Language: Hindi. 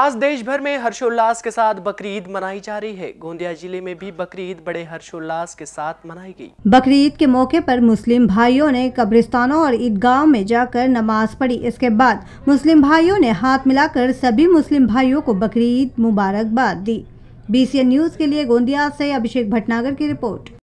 आज देश भर में हर्षोल्लास के साथ बकरीद मनाई जा रही है गोंदिया जिले में भी बकरीद बड़े हर्षोल्लास के साथ मनाई गई। बकरीद के मौके पर मुस्लिम भाइयों ने कब्रिस्तानों और ईदगाह में जाकर नमाज पढ़ी इसके बाद मुस्लिम भाइयों ने हाथ मिलाकर सभी मुस्लिम भाइयों को बकरीद मुबारकबाद दी बी न्यूज के लिए गोंदिया ऐसी अभिषेक भटनागर की रिपोर्ट